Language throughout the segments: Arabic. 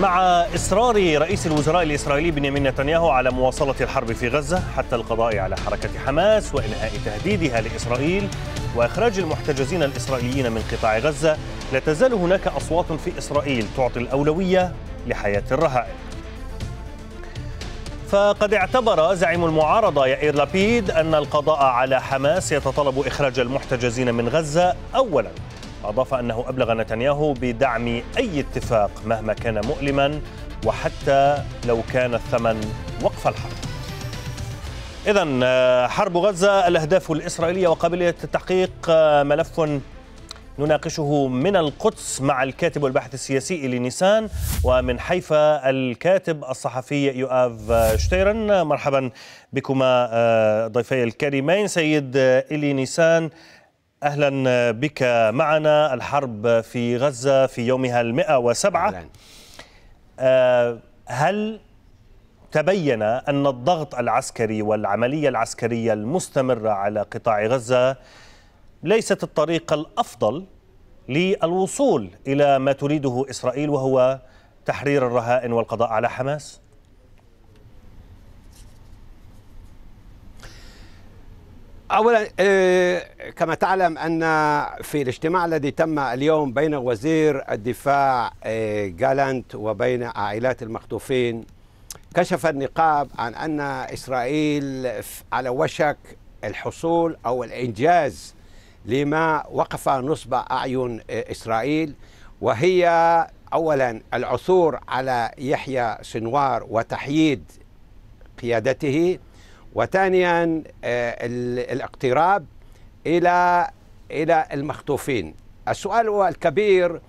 مع إصرار رئيس الوزراء الإسرائيلي بنيامين نتنياهو على مواصلة الحرب في غزة حتى القضاء على حركة حماس وإنهاء تهديدها لإسرائيل وإخراج المحتجزين الإسرائيليين من قطاع غزة لا تزال هناك أصوات في إسرائيل تعطي الأولوية لحياة الرهائن فقد اعتبر زعيم المعارضة يائير لابيد أن القضاء على حماس يتطلب إخراج المحتجزين من غزة أولاً أضاف أنه أبلغ نتنياهو بدعم أي اتفاق مهما كان مؤلما وحتى لو كان الثمن وقف الحرب إذا آه، حرب غزة الأهداف الإسرائيلية وقابلية التحقيق آه، ملف نناقشه من القدس مع الكاتب والباحث السياسي لنيسان ومن حيفا الكاتب الصحفي يؤاف آه، شتيرن مرحبا بكما ضيفي الكريمين سيد إلي نيسان أهلا بك معنا الحرب في غزة في يومها المئة وسبعة آه، هل تبين أن الضغط العسكري والعملية العسكرية المستمرة على قطاع غزة ليست الطريقة الأفضل للوصول إلى ما تريده إسرائيل وهو تحرير الرهائن والقضاء على حماس؟ اولا آه، كما تعلم ان في الاجتماع الذي تم اليوم بين وزير الدفاع آه، جالانت وبين عائلات المخطوفين كشف النقاب عن ان اسرائيل على وشك الحصول او الانجاز لما وقف نصب اعين آه، اسرائيل وهي اولا العثور على يحيى سنوار وتحييد قيادته وثانيا آه، الاقتراب الى الى المخطوفين السؤال هو الكبير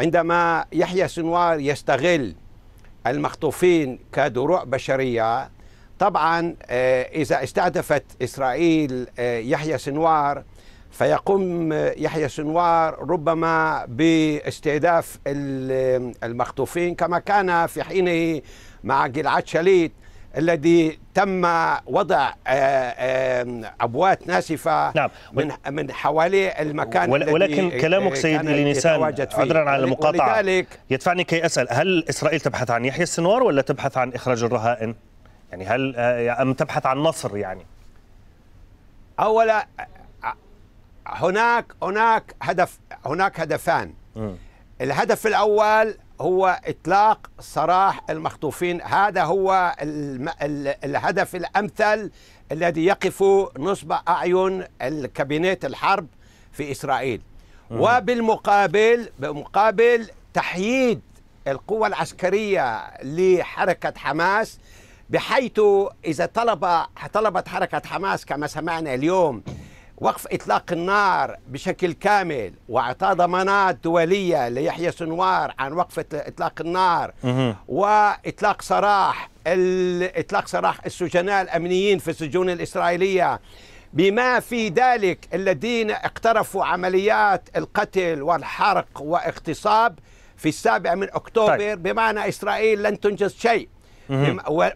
عندما يحيى سنوار يستغل المخطوفين كدروع بشريه طبعا آه، اذا استهدفت اسرائيل آه، يحيى سنوار فيقوم يحيى سنوار ربما باستهداف المخطوفين كما كان في حينه مع جلعاد شليت الذي تم وضع آه، آه، ابوات ناسفه نعم. من من حوالي المكان ولكن كلامك سيد لينيسان عذرا على المقاطعه ولذلك يدفعني كي اسال هل اسرائيل تبحث عن يحيى السنوار ولا تبحث عن اخراج الرهائن؟ يعني هل آه، ام تبحث عن نصر يعني؟ اولا هناك هناك هدف هناك هدفان م. الهدف الاول هو اطلاق سراح المخطوفين هذا هو الهدف الامثل الذي يقف نصب اعين الكابينيت الحرب في اسرائيل وبالمقابل بمقابل تحييد القوة العسكرية لحركة حماس بحيث إذا طلب طلبت حركة حماس كما سمعنا اليوم وقف إطلاق النار بشكل كامل وإعطاء ضمانات دولية ليحيى سنوار عن وقف إطلاق النار وإطلاق سراح إطلاق سراح السجناء الأمنيين في السجون الإسرائيلية بما في ذلك الذين اقترفوا عمليات القتل والحرق واغتصاب في السابع من أكتوبر طيب. بمعنى إسرائيل لن تنجز شيء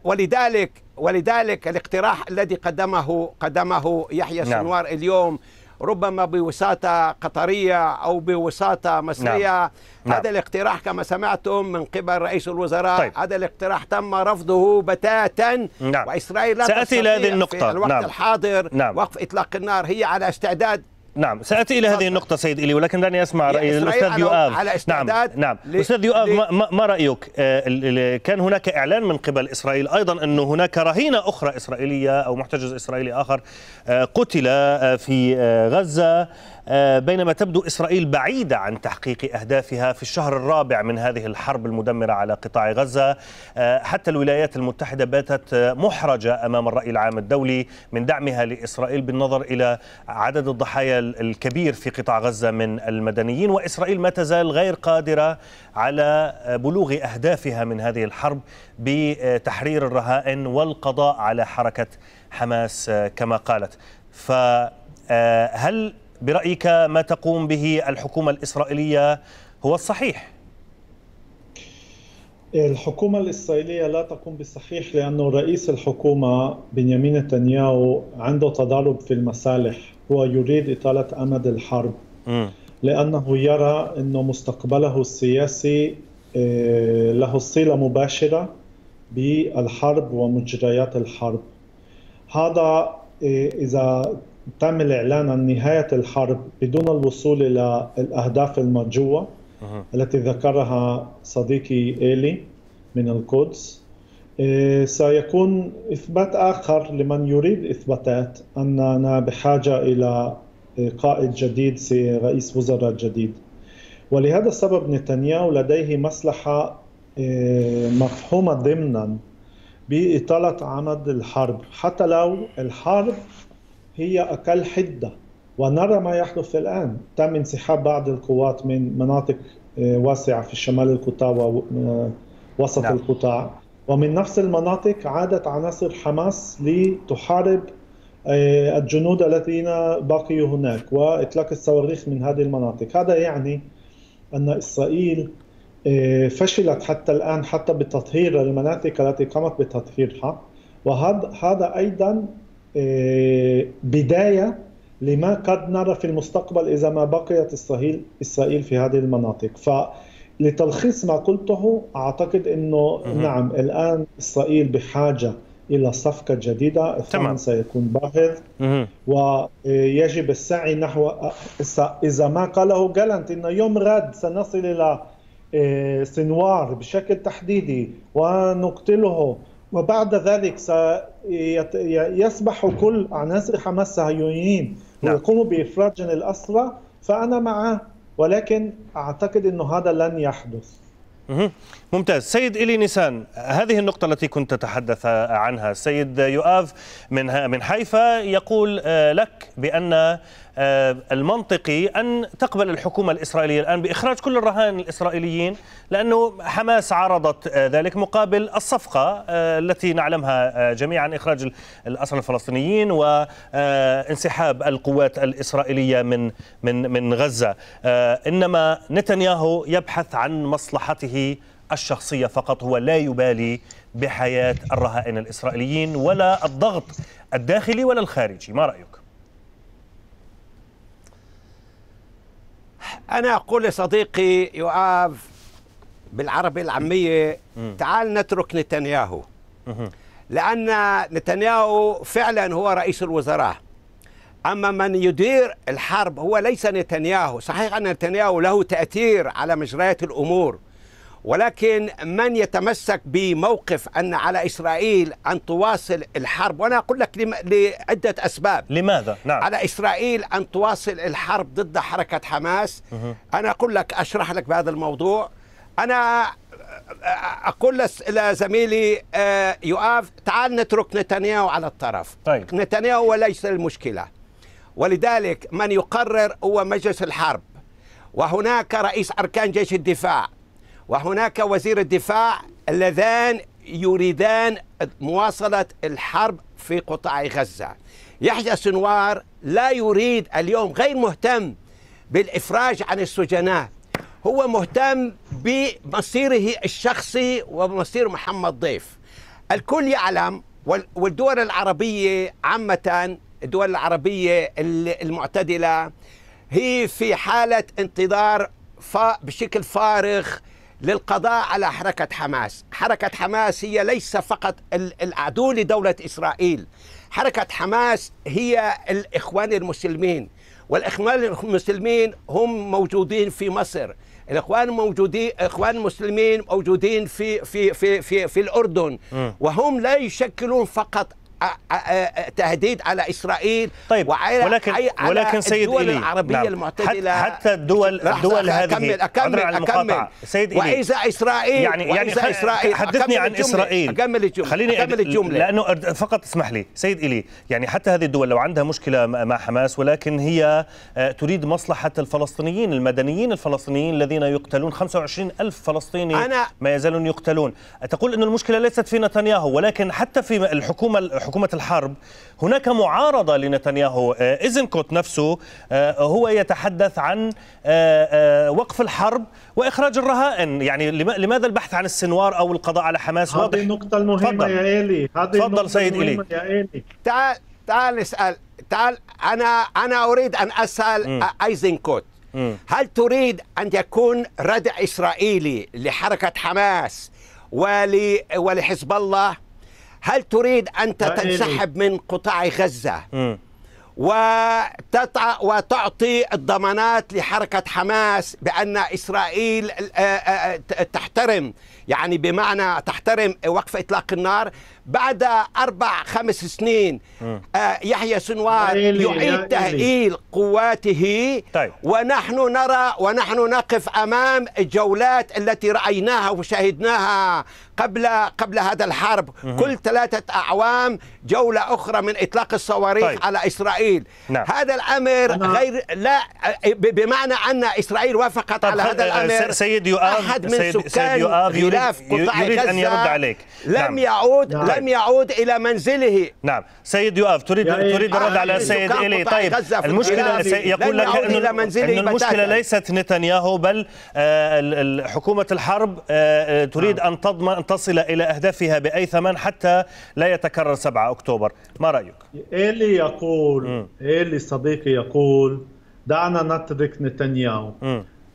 ولذلك ولذلك الاقتراح الذي قدمه قدمه يحيى نعم. سنوار اليوم ربما بوساطة قطرية أو بوساطة مصرية نعم. نعم. هذا نعم. الاقتراح كما سمعتم من قبل رئيس الوزراء طيب. هذا الاقتراح تم رفضه بتاتا نعم. وإسرائيل لا سأتي لهذه النقطة في الوقت نعم. الحاضر نعم. وقف إطلاق النار هي على استعداد نعم سأتي إلى هذه النقطة سيد إلي ولكن دعني أسمع رأي الأستاذ يؤاب نعم نعم ل... أستاذ يؤاب ما, ما رأيك آه، كان هناك إعلان من قبل إسرائيل أيضا أنه هناك رهينة أخرى إسرائيلية أو محتجز إسرائيلي آخر آه، قتل آه، في غزة آه، بينما تبدو إسرائيل بعيدة عن تحقيق أهدافها في الشهر الرابع من هذه الحرب المدمرة على قطاع غزة آه، حتى الولايات المتحدة باتت آه، محرجة أمام الرأي العام الدولي من دعمها لإسرائيل بالنظر إلى عدد الضحايا الكبير في قطاع غزة من المدنيين وإسرائيل ما تزال غير قادرة على بلوغ أهدافها من هذه الحرب بتحرير الرهائن والقضاء على حركة حماس كما قالت فهل برأيك ما تقوم به الحكومة الإسرائيلية هو الصحيح الحكومة الإسرائيلية لا تقوم بالصحيح لأنه رئيس الحكومة بنيامين نتنياهو عنده تضارب في المصالح هو يريد إطالة أمد الحرب لأنه يرى أنه مستقبله السياسي آه، له صلة مباشرة بالحرب ومجريات الحرب هذا آه، إذا تم الإعلان عن نهاية الحرب بدون الوصول إلى الأهداف المرجوة أه. التي ذكرها صديقي إيلي من القدس إيه، سيكون إثبات آخر لمن يريد إثباتات أننا بحاجة إلى قائد جديد رئيس وزراء جديد ولهذا السبب نتنياهو لديه مصلحة إيه، مفهومة ضمنا بإطالة عمد الحرب حتى لو الحرب هي أقل حدة ونرى ما يحدث الآن تم انسحاب بعض القوات من مناطق آه، واسعة في شمال القطاع ووسط آه، نعم. القطاع ومن نفس المناطق عادت عناصر حماس لتحارب آه، الجنود الذين بقيوا هناك وإطلاق الصواريخ من هذه المناطق هذا يعني أن إسرائيل فشلت حتى الآن حتى بتطهير المناطق التي قامت بتطهيرها وهذا أيضا آه، بدايه لما قد نرى في المستقبل اذا ما بقيت اسرائيل اسرائيل في هذه المناطق ف لتلخيص ما قلته اعتقد انه نعم الان اسرائيل بحاجه الى صفقه جديده الثمن سيكون باهظ ويجب السعي نحو اذا ما قاله جالنت انه يوم غد سنصل الى آه، سنوار بشكل تحديدي ونقتله وبعد ذلك سيصبح كل عناصر حماس صهيونيين نعم. ويقوموا بافراج جن الأسرى فأنا معه ولكن أعتقد انه هذا لن يحدث ممتاز سيد إلي نيسان هذه النقطة التي كنت تتحدث عنها سيد يؤاف من من حيفا يقول آه، لك بأن آه، المنطقي أن تقبل الحكومة الإسرائيلية الآن بإخراج كل الرهائن الإسرائيليين لأنه حماس عرضت آه، ذلك مقابل الصفقة آه، التي نعلمها جميعا إخراج الأسرى الفلسطينيين وانسحاب القوات الإسرائيلية من من من غزة إنما نتنياهو يبحث عن مصلحته الشخصية فقط هو لا يبالي بحياة الرهائن الإسرائيليين ولا الضغط الداخلي ولا الخارجي ما رأيك؟ أنا أقول لصديقي يؤاف بالعربي العامية تعال نترك نتنياهو لأن نتنياهو فعلا هو رئيس الوزراء أما من يدير الحرب هو ليس نتنياهو صحيح أن نتنياهو له تأثير على مجريات الأمور ولكن من يتمسك بموقف أن على إسرائيل أن تواصل الحرب وأنا أقول لك لعدة أسباب لماذا؟ نعم. على إسرائيل أن تواصل الحرب ضد حركة حماس مه. أنا أقول لك أشرح لك بهذا الموضوع أنا اقول لزميلي آه، يؤاف تعال نترك نتنياهو على الطرف طيب. نتنياهو هو ليس المشكله ولذلك من يقرر هو مجلس الحرب وهناك رئيس اركان جيش الدفاع وهناك وزير الدفاع اللذان يريدان مواصلة الحرب في قطاع غزة يحيى سنوار لا يريد اليوم غير مهتم بالإفراج عن السجناء هو مهتم بمصيره الشخصي ومصير محمد ضيف الكل يعلم والدول العربية عامة الدول العربية المعتدلة هي في حالة انتظار بشكل فارغ للقضاء على حركة حماس حركة حماس هي ليس فقط العدو لدولة إسرائيل حركة حماس هي الإخوان المسلمين والإخوان المسلمين هم موجودين في مصر الاخوان موجودين اخوان المسلمين موجودين في في في في, في الاردن م. وهم لا يشكلون فقط تهديد على اسرائيل طيب وعلى ولكن على ولكن سيد الدول إلي. العربيه نعم. المعتدله حتى الدول الدول هذه اكمل اكمل اكمل سيد إلي. واذا اسرائيل يعني يعني وإذا اسرائيل حدثني عن الجملة. اسرائيل اكمل الجمله خليني يعني اكمل الجمله لانه فقط اسمح لي سيد الي يعني حتى هذه الدول لو عندها مشكله مع حماس ولكن هي آه، تريد مصلحه الفلسطينيين المدنيين الفلسطينيين الذين يقتلون 25 ألف فلسطيني أنا ما يزالون يقتلون تقول أن المشكله ليست في نتنياهو ولكن حتى في الحكومه حكومة الحرب هناك معارضة لنتنياهو آه، إيزنكوت نفسه آه، هو يتحدث عن آه، وقف الحرب وإخراج الرهائن يعني لماذا البحث عن السنوار أو القضاء على حماس هذه واضح. النقطة المهمة فضل. يا إيلي هذه النقطة سيد إيلي تعال تعال نسأل تعال أنا أنا أريد أن أسأل م. أيزنكوت م. هل تريد أن يكون ردع إسرائيلي لحركة حماس ولحزب الله هل تريد أن تنسحب من قطاع غزة وتعطي الضمانات لحركة حماس بأن إسرائيل تحترم يعني بمعنى تحترم وقف اطلاق النار بعد اربع خمس سنين آه يحيى سنوار يعيد تاهيل قواته طيب. ونحن نرى ونحن نقف امام الجولات التي رايناها وشاهدناها قبل قبل هذا الحرب مم. كل ثلاثه اعوام جوله اخرى من اطلاق الصواريخ طيب. على اسرائيل نعم. هذا الامر أنا... غير لا بمعنى ان اسرائيل وافقت على هذا آه، الامر سيد يؤاب أحد من سيد, سكان سيد يؤاب آلاف قطاع يريد غزة أن يرد عليك نعم. لم نعم. يعود نعم. لم يعود إلى منزله نعم سيد يؤاف تريد يعني تريد الرد على السيد إلي طيب المشكلة يقول لك أن, إن المشكلة ليست نتنياهو بل آه، حكومة الحرب آه، آه، تريد نعم. أن تضمن أن تصل إلى أهدافها بأي ثمن حتى لا يتكرر 7 أكتوبر ما رأيك؟ إلي يقول إلي صديقي يقول دعنا نترك نتنياهو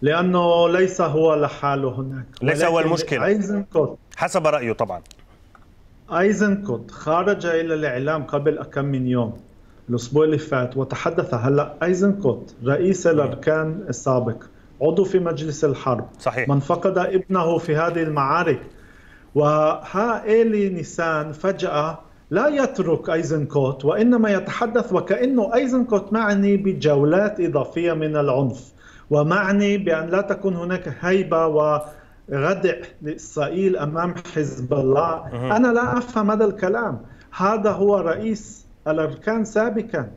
لانه ليس هو لحاله هناك ليس هو المشكله ايزنكوت حسب رايه طبعا ايزنكوت خرج الى الاعلام قبل كم من يوم الاسبوع اللي فات وتحدث هلا ايزنكوت رئيس الاركان السابق عضو في مجلس الحرب صحيح. من فقد ابنه في هذه المعارك وها الي نيسان فجأة لا يترك ايزنكوت وإنما يتحدث وكأنه ايزنكوت معني بجولات إضافية من العنف ومعني بأن لا تكون هناك هيبة و ردع لإسرائيل أمام حزب الله أنا لا أفهم هذا الكلام هذا هو رئيس الأركان سابقا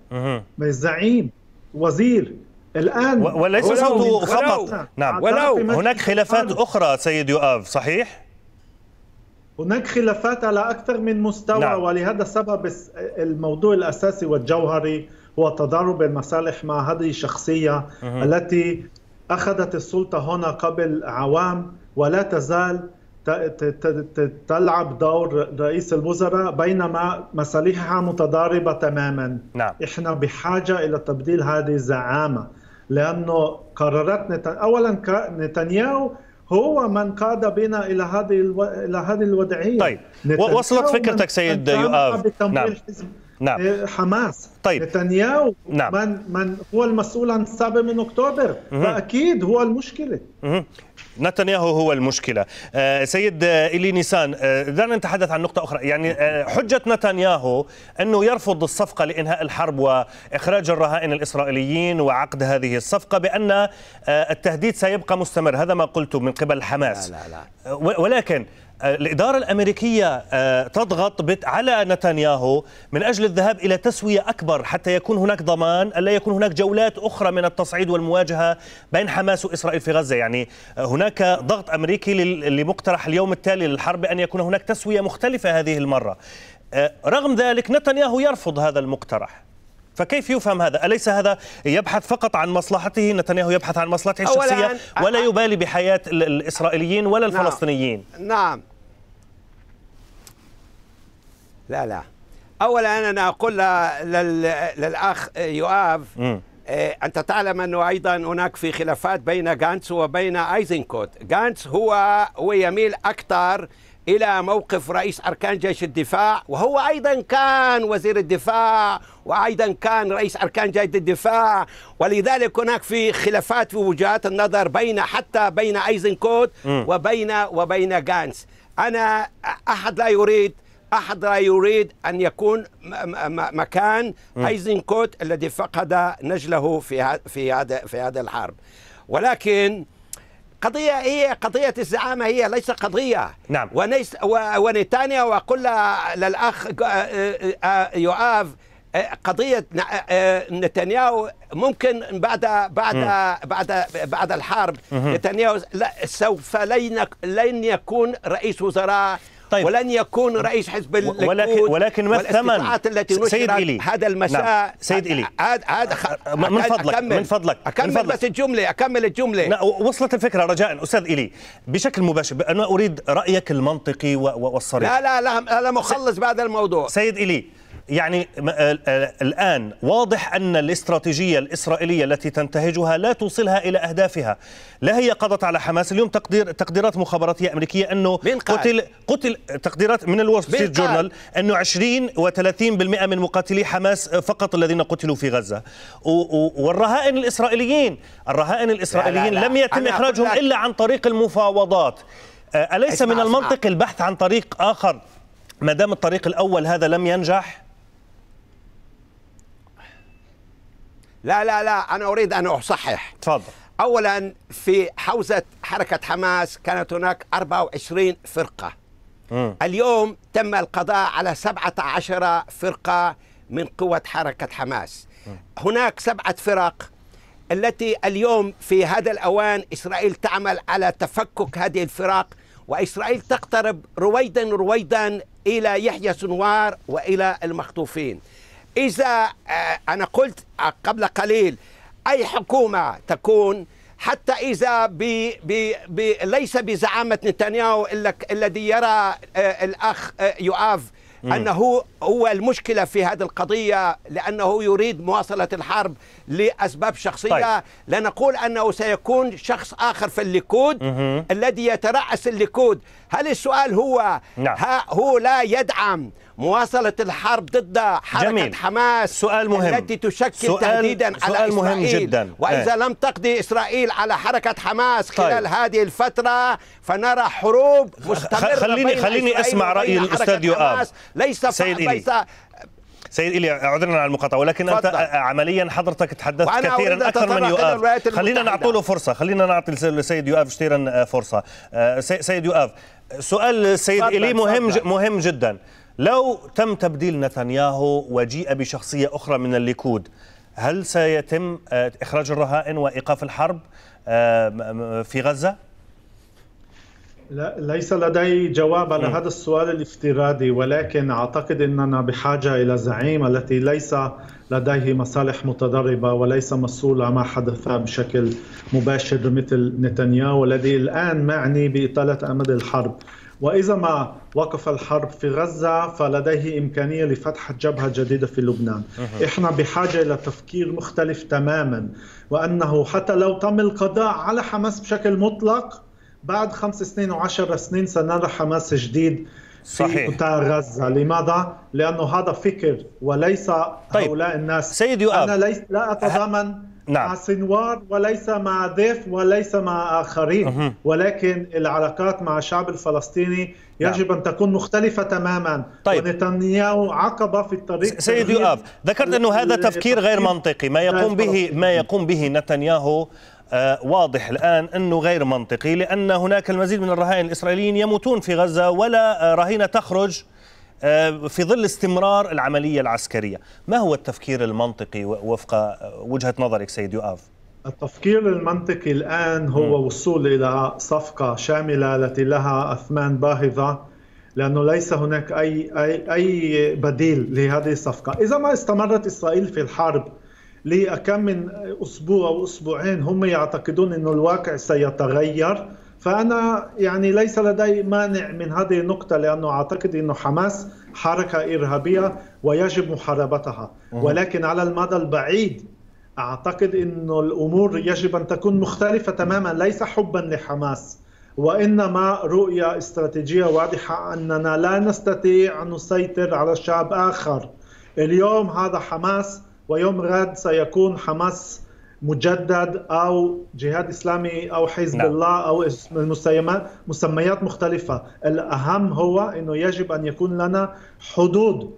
زعيم وزير الآن وليس صوته خطأ نعم ولو هناك خلافات أخرى سيد يؤاف صحيح؟ هناك خلافات على أكثر من مستوى نعم. ولهذا سبب الموضوع الأساسي والجوهري هو تضارب المصالح مع هذه الشخصية التي أخذت السلطة هنا قبل عوام ولا تزال تلعب دور رئيس الوزراء بينما مصالحها متضاربة تماما نعم. إحنا بحاجة إلى تبديل هذه الزعامة لأنه قرارات نتن... أولا نتنياهو هو من قاد بنا الى هذه الو... الى هذه الوضعيه طيب وصلت فكرتك سيد يؤاف نعم حزب نعم. آه، حماس طيب نتنياهو نعم. من من هو المسؤول عن السابع من اكتوبر مه. فاكيد هو المشكله مه. نتنياهو هو المشكله آه سيد إلي آه، نيسان آه دعنا نتحدث عن نقطه اخرى يعني آه حجه نتنياهو انه يرفض الصفقه لانهاء الحرب واخراج الرهائن الاسرائيليين وعقد هذه الصفقه بان آه، التهديد سيبقى مستمر هذا ما قلته من قبل حماس لا لا لا. ولكن الإدارة الأمريكية آه، تضغط على نتنياهو من أجل الذهاب إلى تسوية أكبر حتى يكون هناك ضمان ألا يكون هناك جولات أخرى من التصعيد والمواجهة بين حماس وإسرائيل في غزة يعني آه، هناك ضغط أمريكي لمقترح اليوم التالي للحرب أن يكون هناك تسوية مختلفة هذه المرة آه، رغم ذلك نتنياهو يرفض هذا المقترح فكيف يفهم هذا؟ أليس هذا يبحث فقط عن مصلحته نتنياهو يبحث عن مصلحته الشخصية ولا يبالي بحياة الإسرائيليين ولا نعم. الفلسطينيين نعم, نعم. لا لا أولا أنا أقول للأخ يؤاب آه، أنت تعلم أنه أيضا هناك في خلافات بين غانتس وبين أيزنكوت غانتس هو هو يميل أكثر إلى موقف رئيس أركان جيش الدفاع وهو أيضا كان وزير الدفاع وأيضا كان رئيس أركان جيش الدفاع ولذلك هناك في خلافات في وجهات النظر بين حتى بين أيزنكوت وبين وبين جانس أنا أحد لا يريد أحد لا يريد أن يكون مكان أيزنكوت الذي فقد نجله في في هذا في هذا الحرب ولكن قضية هي إيه؟ قضية الزعامة هي ليس قضية نعم ونيس ونتانيا وقل للأخ آه، آه، آه، يؤاف قضية نتنياهو ممكن بعد بعد بعد بعد الحرب نتنياهو سوف لن يكون رئيس وزراء طيب. ولن يكون رئيس حزب ولكن ولكن ما الثمن التي سيد إلي هذا المساء نعم. سيد إلي هذا هذا من فضلك أكمل من فضلك أكمل من فضلك. بس الجملة أكمل الجملة نعم، وصلت الفكرة رجاء أستاذ إلي بشكل مباشر أنا أريد رأيك المنطقي والصريح لا لا لا أنا مخلص بهذا الموضوع سيد إلي يعني الآن واضح أن الاستراتيجية الإسرائيلية التي تنتهجها لا توصلها إلى أهدافها لا هي قضت على حماس اليوم تقدير تقديرات مخابراتية أمريكية أنه من قتل قتل تقديرات من الول ستريت جورنال أنه 20 و30% من مقاتلي حماس فقط الذين قتلوا في غزة والرهائن الإسرائيليين الرهائن الإسرائيليين لا لا لا. لم يتم إخراجهم إلا عن طريق المفاوضات آه، أليس من المنطق البحث عن طريق آخر ما دام الطريق الاول هذا لم ينجح لا لا لا أنا أريد أن أصحح تفضل أولا في حوزة حركة حماس كانت هناك 24 فرقة مم. اليوم تم القضاء على 17 فرقة من قوة حركة حماس مم. هناك سبعة فرق التي اليوم في هذا الأوان إسرائيل تعمل على تفكك هذه الفرق وإسرائيل تقترب رويدا رويدا إلى يحيى سنوار وإلى المخطوفين إذا آه، أنا قلت آه، قبل قليل أي حكومة تكون حتى إذا بي بي بي ليس بزعامة نتنياهو الذي يرى آه، الأخ يؤاف أنه هو المشكلة في هذه القضية لأنه يريد مواصلة الحرب لأسباب شخصية طيب. لنقول أنه سيكون شخص آخر في الليكود الذي يترأس الليكود هل السؤال هو نعم. هو لا يدعم مواصلة الحرب ضد حركة جميل. حماس سؤال مهم التي تشكل سؤال تهديدا سؤال على مهم مهم جدا وإذا ايه. لم تقضي إسرائيل على حركة حماس طيب. خلال طيب. هذه الفترة فنرى حروب مستمرة خليني بين خليني أسمع رأي الأستاذ يؤاب ليس سيد ليس سيد إلي عذرنا على المقاطعة ولكن فضل. أنت عمليا حضرتك تحدثت كثيرا أكثر من يؤاف خلينا نعطي له فرصة خلينا نعطي للسيد يؤاف شتيرا آه، فرصة آه، سيد يؤاف سؤال السيد إلي مهم فضل. مهم جدا لو تم تبديل نتنياهو وجيء بشخصية أخرى من الليكود هل سيتم آه، إخراج الرهائن وإيقاف الحرب آه، في غزة؟ لا ليس لدي جواب على هذا السؤال الافتراضي ولكن اعتقد اننا بحاجه الى زعيم التي ليس لديه مصالح متضربه وليس مسؤول عما حدث بشكل مباشر مثل نتنياهو الذي الان معني باطاله امد الحرب وإذا ما وقف الحرب في غزة فلديه إمكانية لفتح جبهة جديدة في لبنان إحنا بحاجة إلى تفكير مختلف تماما وأنه حتى لو تم القضاء على حماس بشكل مطلق بعد خمس سنين وعشر سنين سنرى حماس جديد صحيح قطاع غزة لماذا؟ لأنه هذا فكر وليس طيب. هؤلاء الناس سيد يؤاب أنا ليس لا أتضامن نعم. مع سنوار وليس مع ديف وليس مع آخرين أه. ولكن العلاقات مع الشعب الفلسطيني نعم. يجب نعم. أن تكون مختلفة تماما طيب. ونتنياهو عقبة في الطريق سيد يؤاب ذكرت أنه هذا تفكير غير منطقي ما يقوم به ما يقوم به نتنياهو آه واضح الآن أنه غير منطقي لأن هناك المزيد من الرهائن الإسرائيليين يموتون في غزة ولا آه، رهينة تخرج آه، في ظل استمرار العملية العسكرية ما هو التفكير المنطقي وفق آه، وجهة نظرك سيد يؤاف؟ التفكير المنطقي الآن هو م. وصول إلى صفقة شاملة التي لها أثمان باهظة لأنه ليس هناك أي, أي, أي بديل لهذه الصفقة إذا ما استمرت إسرائيل في الحرب لأكم من أسبوع أو أسبوعين هم يعتقدون أن الواقع سيتغير فأنا يعني ليس لدي مانع من هذه النقطة لأنه أعتقد أنه حماس حركة إرهابية ويجب محاربتها ولكن على المدى البعيد أعتقد أنه الأمور يجب أن تكون مختلفة تماما ليس حبا لحماس وإنما رؤية استراتيجية واضحة أننا لا نستطيع أن نسيطر على شعب آخر اليوم هذا حماس ويوم غد سيكون حماس مجدد او جهاد اسلامي او حزب لا. نعم. الله او المسميات مسميات مختلفه الاهم هو انه يجب ان يكون لنا حدود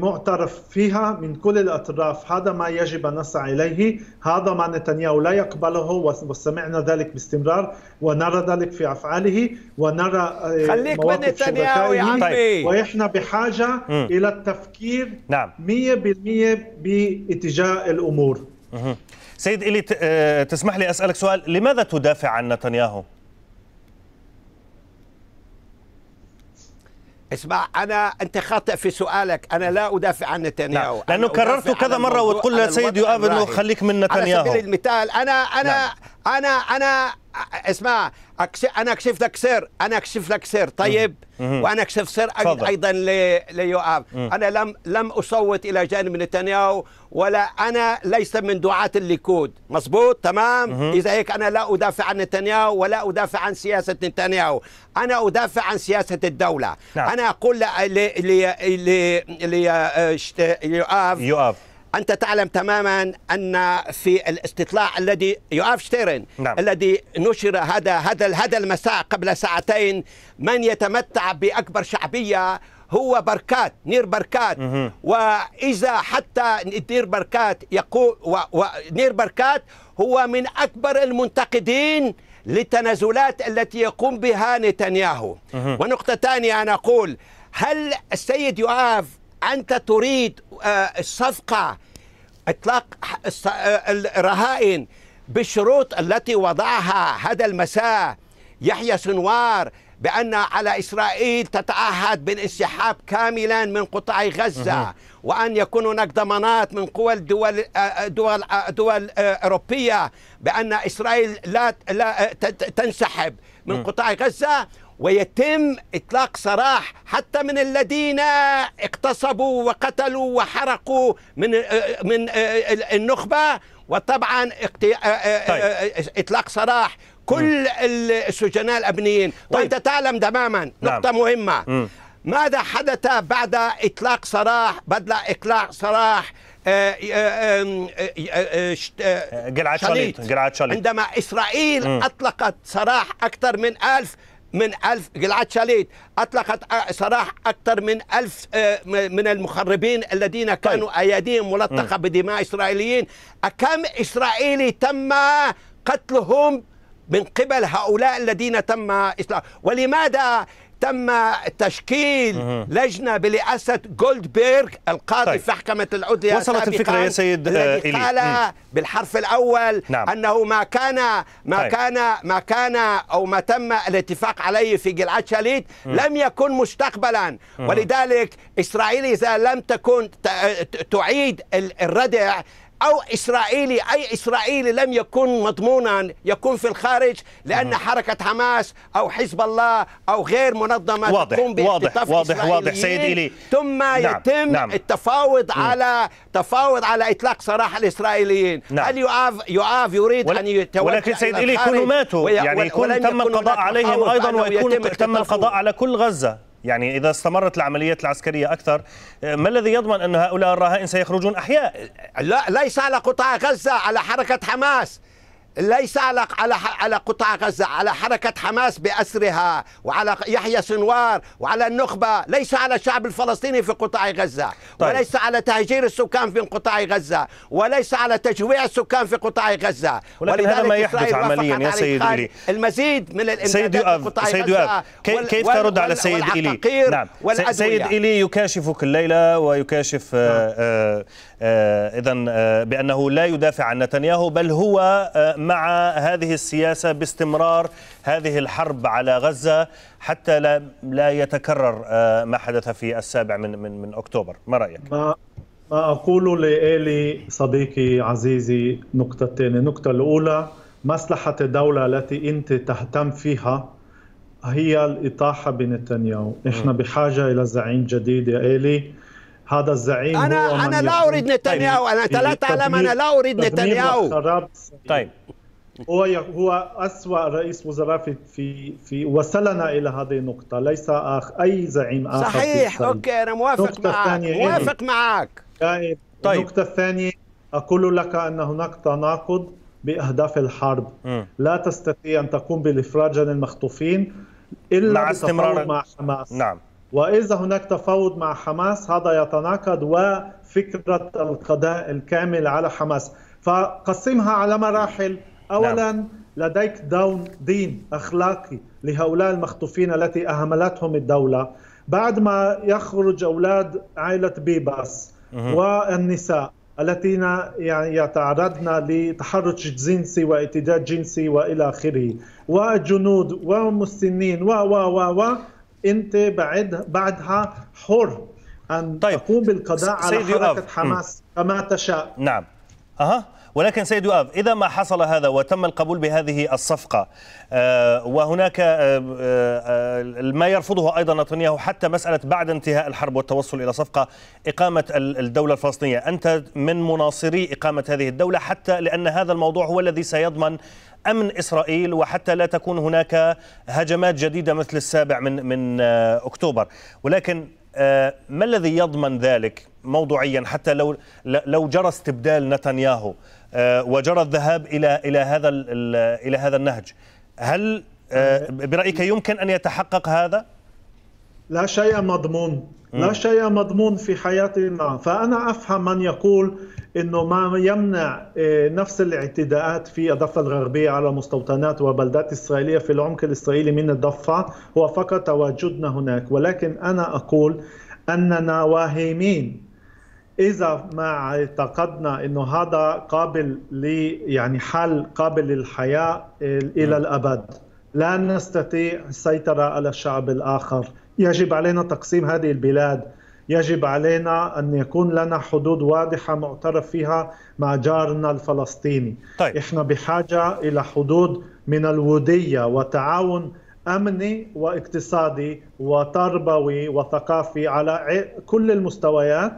معترف فيها من كل الاطراف هذا ما يجب ان نسعى اليه هذا ما نتنياهو لا يقبله وسمعنا ذلك باستمرار ونرى ذلك في افعاله ونرى آه، خليك من نتنياهو يا عمي طيب. ونحن بحاجه م. الى التفكير نعم 100% باتجاه الامور سيد إلي آه، تسمح لي أسألك سؤال لماذا تدافع عن نتنياهو؟ اسمع انا انت خاطئ في سؤالك انا لا ادافع عن نتنياهو لا. نعم. لانه كررت كذا مره وتقول للسيد يؤاب انه خليك من نتنياهو على سبيل المثال انا انا نعم. انا انا اسمع انا كشفت لك سر انا كشفت لك سر طيب وانا كشفت سر ايضا ليؤاب انا لم لم اصوت الى جانب نتنياهو ولا انا ليس من دعاة الليكود مظبوط تمام اذا هيك انا لا ادافع عن نتنياهو ولا ادافع عن سياسه نتنياهو انا ادافع عن سياسه الدوله نعم. انا اقول ل... ل... ل... ل... ل... ل... يؤاب يؤاب أنت تعلم تماما أن في الاستطلاع الذي يؤاف شتيرن نعم. الذي نشر هذا هذا هذا المساء قبل ساعتين من يتمتع بأكبر شعبية هو بركات نير بركات مه. وإذا حتى نير بركات يقول و... و... نير بركات هو من أكبر المنتقدين للتنازلات التي يقوم بها نتنياهو مه. ونقطة ثانية أنا أقول هل السيد يؤاف أنت تريد آه، الصفقة إطلاق آه، الرهائن بالشروط التي وضعها هذا المساء يحيى سنوار بأن على إسرائيل تتعهد بالانسحاب كاملا من قطاع غزة وأن يكون هناك ضمانات من قوى الدول آه، دول دول أوروبية بأن إسرائيل لا تنسحب من قطاع غزة ويتم اطلاق سراح حتى من الذين اغتصبوا وقتلوا وحرقوا من من النخبه وطبعا طيب. اطلاق سراح كل السجناء الابنيين طيب. وانت تعلم تماما نعم. نقطه نعم. مهمه م. ماذا حدث بعد اطلاق سراح بدل اطلاق سراح جلعاد شليط جلعاد عندما اسرائيل اطلقت سراح اكثر من ألف من ألف قلعة شاليت أطلقت سراح أكثر من ألف آه، من المخربين الذين طيب. كانوا طيب. أيديهم ملطخة بدماء إسرائيليين كم إسرائيلي تم قتلهم من قبل هؤلاء الذين تم إسلام ولماذا تم تشكيل لجنه برئاسه جولدبيرغ القاضي طيب. في محكمه العدل وصلت الفكره يا سيد الذي آه، قال بالحرف الاول نعم. انه ما كان ما طيب. كان ما كان او ما تم الاتفاق عليه في جلعاد شاليت لم يكن مستقبلا ولذلك اسرائيل اذا لم تكن تعيد الردع أو إسرائيلي أي إسرائيلي لم يكن مضمونا يكون في الخارج لأن حركة حماس أو حزب الله أو غير منظمة واضح تقوم واضح واضح واضح سيد إلي ثم نعم يتم نعم التفاوض مم. على تفاوض على إطلاق سراح الإسرائيليين نعم هل يعاف يعاف يريد ول... أن يتوجه ولكن سيد إلي كونوا ماتوا يعني يكون تم القضاء عليهم أيضا ويكون تم القضاء على كل غزة يعني إذا استمرت العمليات العسكرية أكثر ما الذي يضمن أن هؤلاء الرهائن سيخرجون أحياء؟ لا ليس على قطاع غزة على حركة حماس ليس على على على قطاع غزه على حركه حماس باسرها وعلى يحيى سنوار وعلى النخبه ليس على الشعب الفلسطيني في قطاع غزه طيب. وليس على تهجير السكان في قطاع غزه وليس على تجويع السكان في قطاع غزه ولكن هذا ما يحدث عمليا يا سيد إلي المزيد من الامدادات في قطاع سيد غزه كيف, كيف ترد على سيد إلي نعم والأدوية. سيد إلي يكاشفك الليله ويكاشف آه، نعم. آه آه، اذا آه، بانه لا يدافع عن نتنياهو بل هو آه، مع هذه السياسه باستمرار هذه الحرب على غزه حتى لا لا يتكرر ما حدث في السابع من من من اكتوبر ما رايك ما ما اقول لالي صديقي عزيزي نقطتين النقطه الاولى مصلحه الدوله التي انت تهتم فيها هي الإطاحة بنتنياهو احنا بحاجة إلى زعيم جديد يا إلي هذا الزعيم انا هو انا لا اريد نتنياهو انا لا تعلم انا لا اريد نتنياهو طيب, طيب،, طيب،, طيب، هو هو اسوء رئيس وزراء في في, في وصلنا الى هذه النقطه ليس آخ اي زعيم اخر صحيح اوكي انا موافق معك موافق معك طيب النقطه الثانيه اقول لك ان هناك تناقض باهداف الحرب م. لا تستطيع ان تقوم بالافراج عن المخطوفين الا مع استمرار مع حماس نعم واذا هناك تفاوض مع حماس هذا يتناقض وفكره القضاء الكامل على حماس فقسمها على مراحل نعم. اولا لديك دون دين اخلاقي لهؤلاء المخطوفين التي اهملتهم الدوله بعد ما يخرج اولاد عائله بيباس والنساء التي يعني يتعرضن لتحرش جنسي واعتداء جنسي والى اخره والجنود والمسنين و و و انت بعد بعدها حر ان طيب. تقوم بالقضاء على حركه أب. حماس كما تشاء نعم اها ولكن سيد يؤاب إذا ما حصل هذا وتم القبول بهذه الصفقة آه، وهناك آه، آه، ما يرفضه أيضا نتنياهو حتى مسألة بعد انتهاء الحرب والتوصل إلى صفقة إقامة الدولة الفلسطينية أنت من مناصري إقامة هذه الدولة حتى لأن هذا الموضوع هو الذي سيضمن امن اسرائيل وحتى لا تكون هناك هجمات جديده مثل السابع من من آه، اكتوبر ولكن آه، ما الذي يضمن ذلك موضوعيا حتى لو لو جرى استبدال نتنياهو آه، وجرى الذهاب الى الى هذا الى هذا النهج هل برايك يمكن ان يتحقق هذا لا شيء مضمون لا شيء مضمون في حياتنا فأنا أفهم من يقول انه ما يمنع آه، نفس الاعتداءات في الضفه الغربيه على مستوطنات وبلدات اسرائيليه في العمق الاسرائيلي من الضفه هو فقط تواجدنا هناك ولكن انا اقول اننا واهمين اذا ما اعتقدنا انه هذا قابل ل يعني حل قابل للحياه آه، الى نعم. الابد لا نستطيع السيطره على الشعب الاخر يجب علينا تقسيم هذه البلاد يجب علينا أن يكون لنا حدود واضحة معترف فيها مع جارنا الفلسطيني طيب. إحنا بحاجة إلى حدود من الودية وتعاون امني واقتصادي وتربوي وثقافي على كل المستويات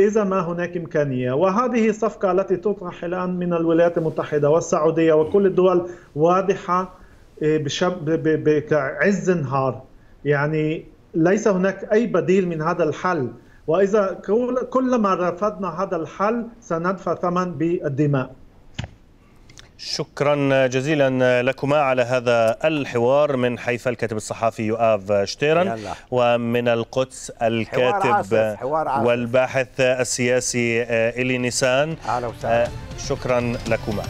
اذا ما هناك امكانيه وهذه الصفقه التي تطرح الان من الولايات المتحده والسعوديه وكل الدول واضحه إيه، بعز انهار يعني ليس هناك أي بديل من هذا الحل وإذا كلما رفضنا هذا الحل سندفع ثمن بالدماء شكرا جزيلا لكما على هذا الحوار من حيفا الكاتب الصحفي يؤاف شتيرن ومن القدس الكاتب حوار حوار والباحث السياسي إلي نيسان شكرا لكما